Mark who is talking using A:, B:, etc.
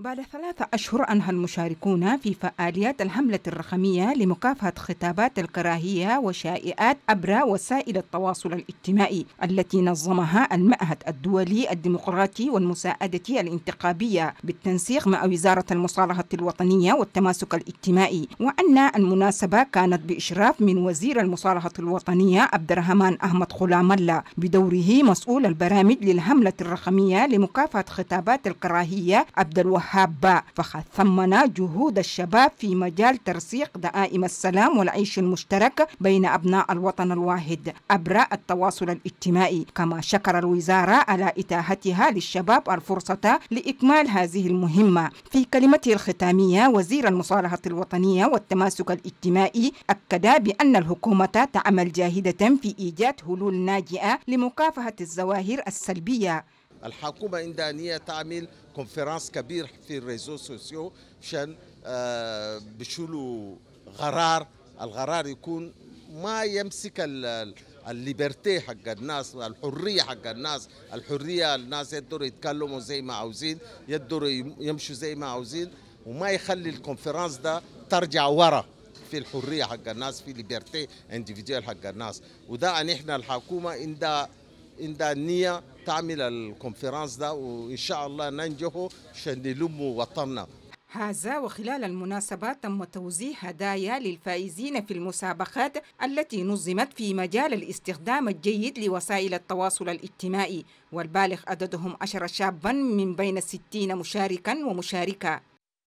A: بعد ثلاثة أشهر أنهى المشاركون في فعاليات الحملة الرقمية لمكافحة خطابات الكراهية وشائعات عبر وسائل التواصل الاجتماعي التي نظمها المعهد الدولي الديمقراطي والمساعدة الانتخابية بالتنسيق مع وزارة المصالحة الوطنية والتماسك الاجتماعي وأن المناسبة كانت بإشراف من وزير المصالحة الوطنية عبد الرحمن أحمد الله بدوره مسؤول البرامج للحملة الرقمية لمكافحة خطابات الكراهية عبد الوهاب هابة فقد ثمن جهود الشباب في مجال ترسيخ دعائم السلام والعيش المشترك بين أبناء الوطن الواحد عبر التواصل الاجتماعي كما شكر الوزارة على إتاحتها للشباب الفرصة لإكمال هذه المهمة في كلمته الختامية وزير المصالحة الوطنية والتماسك الاجتماعي أكد بأن الحكومة تعمل جاهدة في إيجاد حلول ناجئة لمكافحة الظواهر السلبية
B: الحكومة عندها نية تعمل كونفرنس كبير في الريزو سوسيو مشان آه، بشلو غرار الغرار يكون ما يمسك الليبرتي حق الناس الحريه حق الناس الحريه الناس يقدروا يتكلموا زي ما عاوزين يقدروا يمشوا زي ما عاوزين وما يخلي الكونفرنس ده ترجع ورا في الحريه حق الناس في ليبرتي انديفيديوال حق الناس وده ان احنا الحكومه عندها عندها نيه تعمل الكونفرنس ده وإن شاء الله ننجح عشان نلم وطننا
A: هذا وخلال المناسبة تم توزيع هدايا للفائزين في المسابقات التي نظمت في مجال الاستخدام الجيد لوسائل التواصل الاجتماعي والبالغ عددهم عشر شابا من بين الستين مشاركا ومشاركة